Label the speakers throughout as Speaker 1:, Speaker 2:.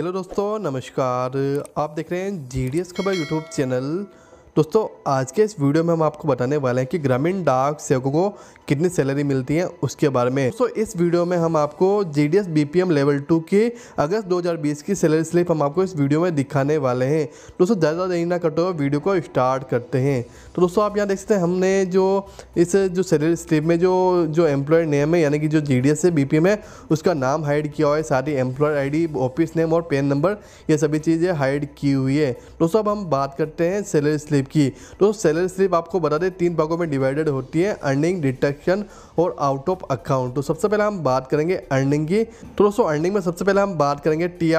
Speaker 1: hello दोस्तों नमस्कार आप देख रहे हैं जी खबर यूट्यूब चैनल दोस्तों आज के इस वीडियो में हम आपको बताने वाले हैं कि ग्रामीण डाक सेवकों को कितनी सैलरी मिलती है उसके बारे में दोस्तों इस वीडियो में हम आपको जी डी लेवल टू के अगस्त 2020 की सैलरी स्लिप हम आपको इस वीडियो में दिखाने वाले हैं दोस्तों ज़्यादा देरी ना करते हुए वीडियो को स्टार्ट करते हैं तो दोस्तों आप यहाँ देख सकते हैं हमने जो इस जो सैलरी स्लिप में जो जो एम्प्लॉय नेम है यानी कि जो जी डी एस बी है उसका नाम हाइड किया हुआ है साथ ही आई आई ऑफिस नेम और पेन नंबर ये सभी चीज़ें हाइड की हुई है दोस्तों अब हम बात करते हैं सैलरी स्लिप स्लिप की तो सैलरी स्लिप आपको बता दें तीन भागों में डिवाइडेड होती है अर्निंग डिटेक्शन और आउट ऑफ अकाउंट तो सबसे पहले हम बात करेंगे अर्निंग की तो दोस्तों अर्निंग में सबसे पहले हम बात करेंगे टी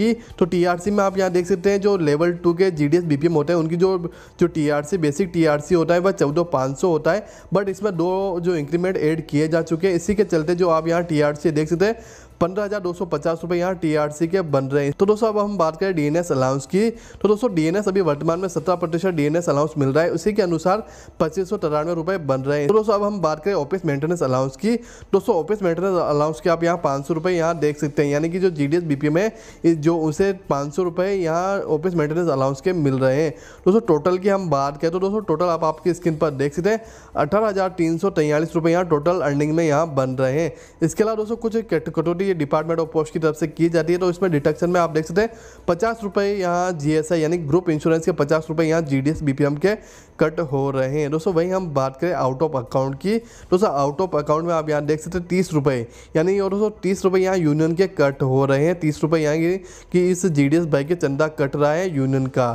Speaker 1: की तो टी में आप यहाँ देख सकते हैं जो लेवल टू के जी डी होते हैं उनकी जो जो टी बेसिक टी होता है वह चौदह पाँच होता है बट इसमें दो जो इंक्रीमेंट एड किए जा चुके हैं इसी के चलते जो आप यहाँ टी देख सकते हैं पंद्रह हज़ार दो सौ पचास यहाँ टीआरसी के बन रहे हैं तो दोस्तों अब हम बात करें डीएनएस अलाउंस की तो दोस्तों डीएनएस अभी वर्तमान में सत्रह प्रतिशत डीएनएस अलाउंस मिल रहा है उसी के अनुसार पच्चीस सौ तिरानवे रुपए बन रहे हैं तो दोस्तों अब हम बात करें ऑफिस मेंटेनेंस अलाउंस की दोस्तों ऑफिस मेंटेनेंस अलाउंस के आप यहाँ पाँच सौ रुपये यहाँ देख सकते हैं यानी कि जो जी डी एस में जो उसे पाँच सौ रुपये यहाँ ऑफिस मेंटेनेंस अलाउंस के मिल रहे हैं दोस्तों टोटल की हम बात करें तो दोस्तों टोटल आप आपकी स्क्रीन पर देख सकते हैं अठारह हज़ार तीन सौ यहाँ टोटल अर्निंग में यहाँ बन रहे हैं इसके अलावा दोस्तों कुछ कटौती भी डिपार्टमेंट ऑफ पोस्ट की तरफ से की जाती है तो इसमें डिटक्शन में आप देख सकते हैं पचास रुपये यहाँ जी यानी ग्रुप इंश्योरेंस के पचास रुपये यहाँ जी डी के कट हो रहे हैं दोस्तों वहीं हम बात करें आउट ऑफ अकाउंट की दोस्तों आउट ऑफ अकाउंट में आप यहाँ देख सकते हैं तीस रुपये यानी और दोस्तों तीस रुपये यहाँ यूनियन के कट हो रहे हैं तीस रुपये यहाँ कि इस जी डी भाई के चंदा कट रहा है यूनियन का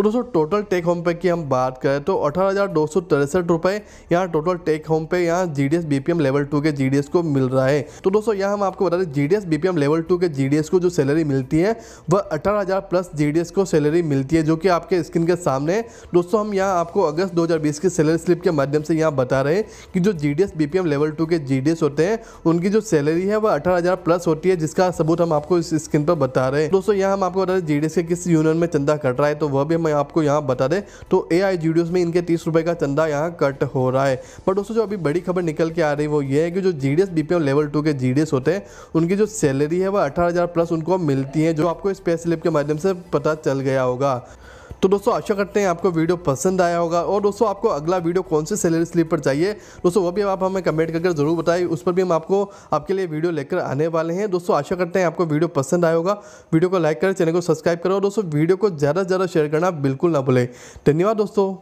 Speaker 1: तो दोस्तों टोटल टेक होम पे की हम बात करें तो अठारह हज़ार दो सौ तिरसठ यहाँ टोटल टेक होम पे यहाँ जीडीएस बीपीएम लेवल टू के जीडीएस को मिल रहा है तो दोस्तों यहाँ हम आपको बता दें जीडीएस बीपीएम लेवल टू के जीडीएस को जो सैलरी मिलती है वह अठारह प्लस जीडीएस को सैलरी मिलती है जो कि आपके स्क्रीन के सामने दोस्तों हम यहाँ आपको अगस्त दो हज़ार बीस की सैलरी स्लिप के माध्यम से यहाँ बता रहे हैं कि जो जी बीपीएम लेवल टू के जी होते हैं उनकी जो सैलरी है वह अठारह हज़ार प्लस होती है जिसका सबूत हम आपको इस स्क्रीन पर बता रहे हैं दोस्तों यहाँ हम आपको बता रहे जी के किस यूनियन में चंदा कट रहा है तो वह भी हम मैं आपको यहाँ बता दें तो ए आई में इनके तीस रुपये का चंदा यहाँ कट हो रहा है पर दोस्तों जो अभी बड़ी खबर निकल के आ रही है वो ये है कि जो G D S level two के जी होते हैं उनकी जो सैलरी है वह अठारह प्लस उनको मिलती है जो आपको इस पे स्लिप के माध्यम से पता चल गया होगा तो दोस्तों आशा करते हैं आपको वीडियो पसंद आया होगा और दोस्तों आपको अगला वीडियो कौन से सैलरी स्लिप पर चाहिए दोस्तों वो भी आप हमें कमेंट करके जरूर बताइए उस पर भी हम आपको आपके लिए वीडियो लेकर आने वाले हैं दोस्तों आशा करते हैं आपको वीडियो पसंद आया होगा वीडियो को लाइक करें चैनल को सब्सक्राइब करो दोस्तों वीडियो को ज़्यादा से ज़्यादा शेयर करना बिल्कुल ना भूलें धन्यवाद दोस्तों